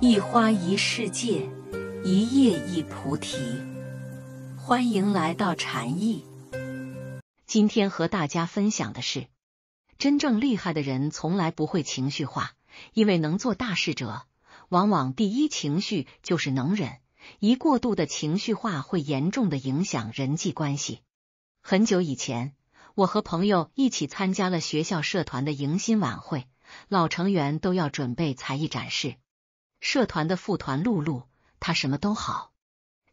一花一世界，一叶一菩提。欢迎来到禅意。今天和大家分享的是，真正厉害的人从来不会情绪化，因为能做大事者，往往第一情绪就是能忍。一过度的情绪化会严重的影响人际关系。很久以前，我和朋友一起参加了学校社团的迎新晚会，老成员都要准备才艺展示。社团的副团露露，他什么都好，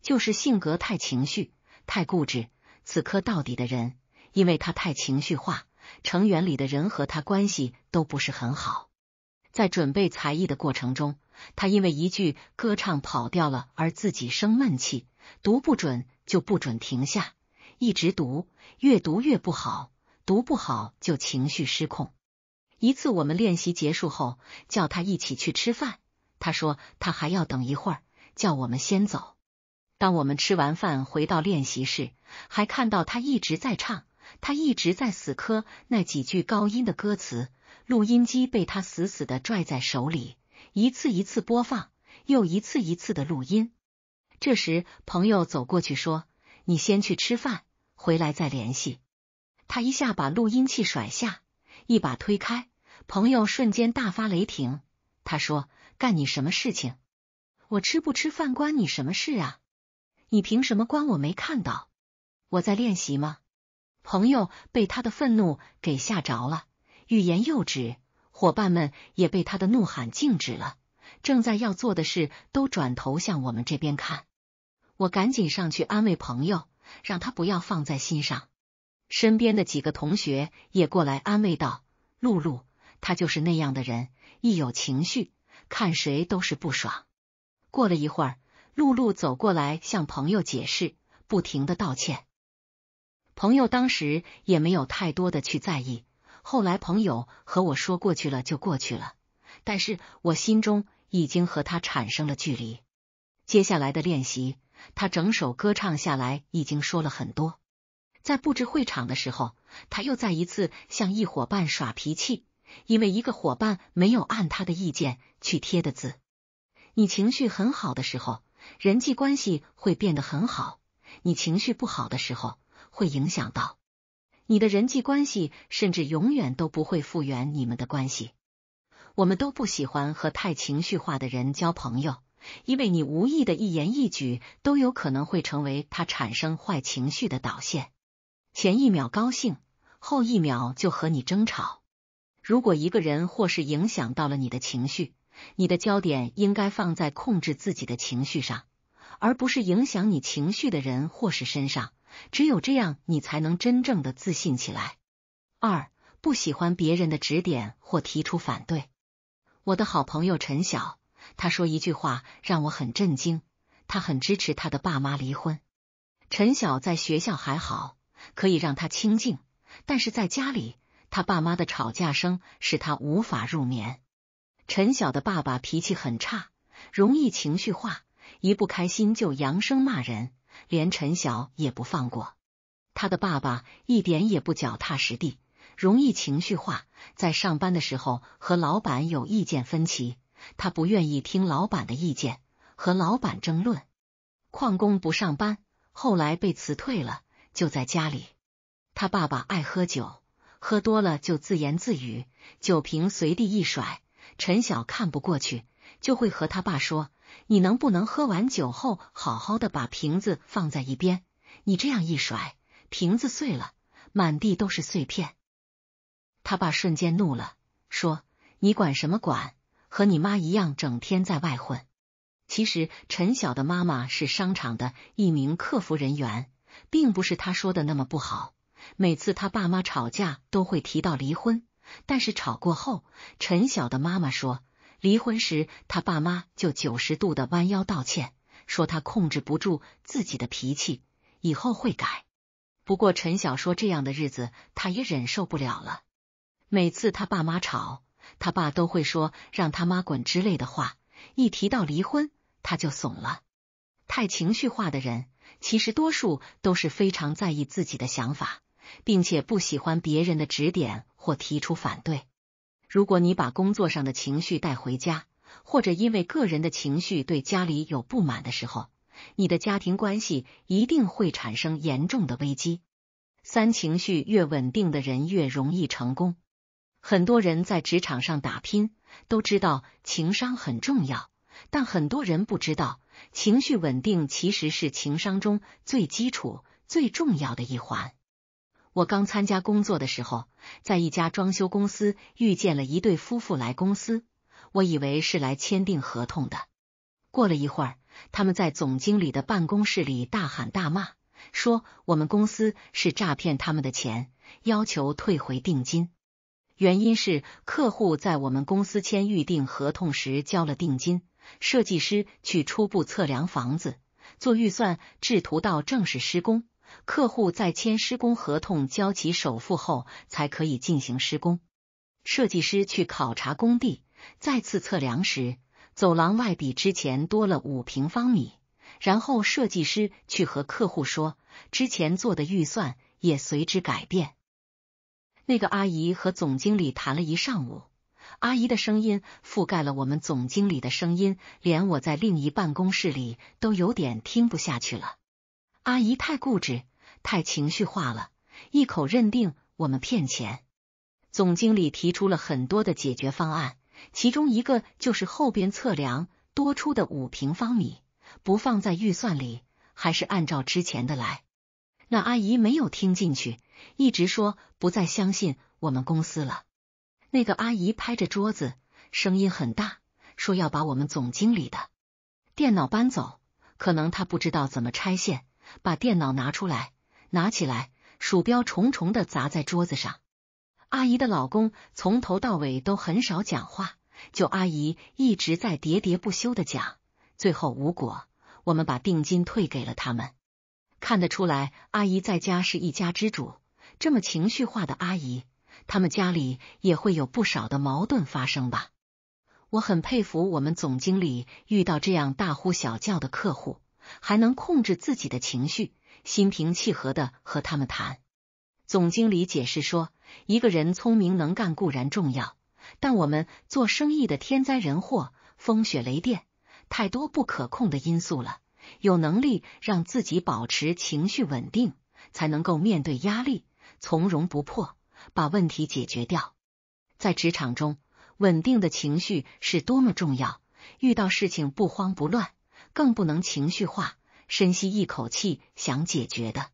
就是性格太情绪、太固执。此刻到底的人，因为他太情绪化，成员里的人和他关系都不是很好。在准备才艺的过程中，他因为一句歌唱跑调了而自己生闷气，读不准就不准停下，一直读，越读越不好，读不好就情绪失控。一次我们练习结束后，叫他一起去吃饭。他说他还要等一会儿，叫我们先走。当我们吃完饭回到练习室，还看到他一直在唱，他一直在死磕那几句高音的歌词。录音机被他死死的拽在手里，一次一次播放，又一次一次的录音。这时，朋友走过去说：“你先去吃饭，回来再联系。”他一下把录音器甩下，一把推开朋友，瞬间大发雷霆。他说。干你什么事情？我吃不吃饭关你什么事啊？你凭什么关我没看到我在练习吗？朋友被他的愤怒给吓着了，欲言又止。伙伴们也被他的怒喊静止了，正在要做的事都转头向我们这边看。我赶紧上去安慰朋友，让他不要放在心上。身边的几个同学也过来安慰道：“露露，他就是那样的人，一有情绪。”看谁都是不爽。过了一会儿，露露走过来向朋友解释，不停的道歉。朋友当时也没有太多的去在意。后来朋友和我说过去了就过去了，但是我心中已经和他产生了距离。接下来的练习，他整首歌唱下来已经说了很多。在布置会场的时候，他又再一次向一伙伴耍脾气。因为一个伙伴没有按他的意见去贴的字，你情绪很好的时候，人际关系会变得很好；你情绪不好的时候，会影响到你的人际关系，甚至永远都不会复原你们的关系。我们都不喜欢和太情绪化的人交朋友，因为你无意的一言一举都有可能会成为他产生坏情绪的导线。前一秒高兴，后一秒就和你争吵。如果一个人或是影响到了你的情绪，你的焦点应该放在控制自己的情绪上，而不是影响你情绪的人或是身上。只有这样，你才能真正的自信起来。二，不喜欢别人的指点或提出反对。我的好朋友陈晓，他说一句话让我很震惊，他很支持他的爸妈离婚。陈晓在学校还好，可以让他清静，但是在家里。他爸妈的吵架声使他无法入眠。陈晓的爸爸脾气很差，容易情绪化，一不开心就扬声骂人，连陈晓也不放过。他的爸爸一点也不脚踏实地，容易情绪化，在上班的时候和老板有意见分歧，他不愿意听老板的意见，和老板争论，旷工不上班，后来被辞退了，就在家里。他爸爸爱喝酒。喝多了就自言自语，酒瓶随地一甩。陈晓看不过去，就会和他爸说：“你能不能喝完酒后好好的把瓶子放在一边？你这样一甩，瓶子碎了，满地都是碎片。”他爸瞬间怒了，说：“你管什么管？和你妈一样，整天在外混。”其实陈晓的妈妈是商场的一名客服人员，并不是他说的那么不好。每次他爸妈吵架都会提到离婚，但是吵过后，陈晓的妈妈说，离婚时他爸妈就九十度的弯腰道歉，说他控制不住自己的脾气，以后会改。不过陈晓说这样的日子他也忍受不了了。每次他爸妈吵，他爸都会说让他妈滚之类的话，一提到离婚他就怂了。太情绪化的人，其实多数都是非常在意自己的想法。并且不喜欢别人的指点或提出反对。如果你把工作上的情绪带回家，或者因为个人的情绪对家里有不满的时候，你的家庭关系一定会产生严重的危机。三、情绪越稳定的人越容易成功。很多人在职场上打拼都知道情商很重要，但很多人不知道情绪稳定其实是情商中最基础、最重要的一环。我刚参加工作的时候，在一家装修公司遇见了一对夫妇来公司，我以为是来签订合同的。过了一会儿，他们在总经理的办公室里大喊大骂，说我们公司是诈骗他们的钱，要求退回定金。原因是客户在我们公司签预定合同时交了定金，设计师去初步测量房子，做预算制图到正式施工。客户在签施工合同、交齐首付后，才可以进行施工。设计师去考察工地，再次测量时，走廊外比之前多了五平方米。然后设计师去和客户说，之前做的预算也随之改变。那个阿姨和总经理谈了一上午，阿姨的声音覆盖了我们总经理的声音，连我在另一办公室里都有点听不下去了。阿姨太固执，太情绪化了，一口认定我们骗钱。总经理提出了很多的解决方案，其中一个就是后边测量多出的五平方米不放在预算里，还是按照之前的来。那阿姨没有听进去，一直说不再相信我们公司了。那个阿姨拍着桌子，声音很大，说要把我们总经理的电脑搬走。可能他不知道怎么拆线。把电脑拿出来，拿起来，鼠标重重的砸在桌子上。阿姨的老公从头到尾都很少讲话，就阿姨一直在喋喋不休的讲，最后无果，我们把定金退给了他们。看得出来，阿姨在家是一家之主，这么情绪化的阿姨，他们家里也会有不少的矛盾发生吧？我很佩服我们总经理遇到这样大呼小叫的客户。还能控制自己的情绪，心平气和的和他们谈。总经理解释说，一个人聪明能干固然重要，但我们做生意的天灾人祸、风雪雷电太多不可控的因素了。有能力让自己保持情绪稳定，才能够面对压力，从容不迫，把问题解决掉。在职场中，稳定的情绪是多么重要，遇到事情不慌不乱。更不能情绪化，深吸一口气，想解决的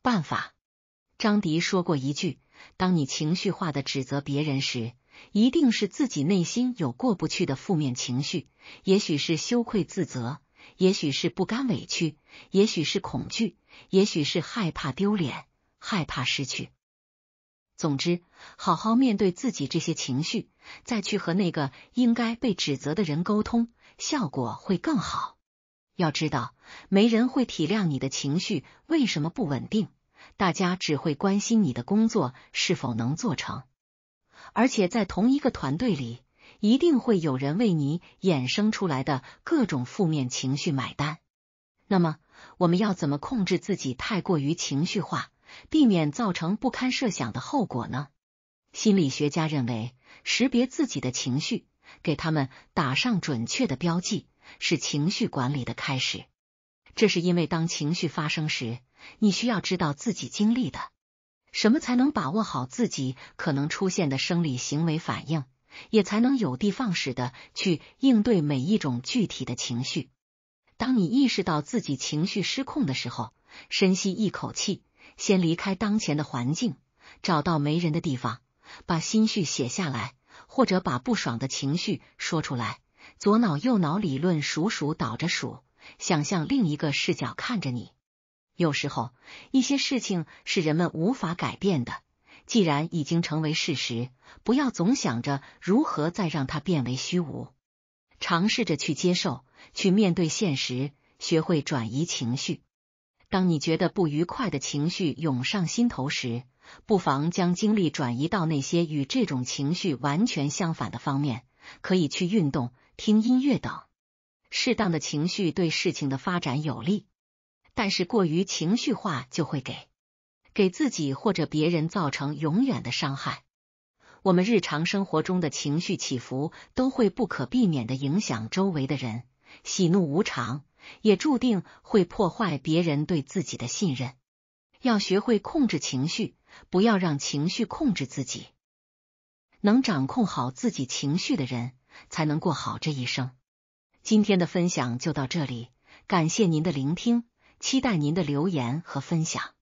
办法。张迪说过一句：“当你情绪化的指责别人时，一定是自己内心有过不去的负面情绪，也许是羞愧自责，也许是不甘委屈，也许是恐惧，也许是害怕丢脸、害怕失去。总之，好好面对自己这些情绪，再去和那个应该被指责的人沟通，效果会更好。”要知道，没人会体谅你的情绪为什么不稳定，大家只会关心你的工作是否能做成。而且在同一个团队里，一定会有人为你衍生出来的各种负面情绪买单。那么，我们要怎么控制自己太过于情绪化，避免造成不堪设想的后果呢？心理学家认为，识别自己的情绪，给他们打上准确的标记。是情绪管理的开始，这是因为当情绪发生时，你需要知道自己经历的什么，才能把握好自己可能出现的生理行为反应，也才能有的放矢的去应对每一种具体的情绪。当你意识到自己情绪失控的时候，深吸一口气，先离开当前的环境，找到没人的地方，把心绪写下来，或者把不爽的情绪说出来。左脑右脑理论，数数倒着数，想象另一个视角看着你。有时候，一些事情是人们无法改变的。既然已经成为事实，不要总想着如何再让它变为虚无。尝试着去接受，去面对现实，学会转移情绪。当你觉得不愉快的情绪涌上心头时，不妨将精力转移到那些与这种情绪完全相反的方面，可以去运动。听音乐等，适当的情绪对事情的发展有利，但是过于情绪化就会给给自己或者别人造成永远的伤害。我们日常生活中的情绪起伏都会不可避免的影响周围的人，喜怒无常也注定会破坏别人对自己的信任。要学会控制情绪，不要让情绪控制自己，能掌控好自己情绪的人。才能过好这一生。今天的分享就到这里，感谢您的聆听，期待您的留言和分享。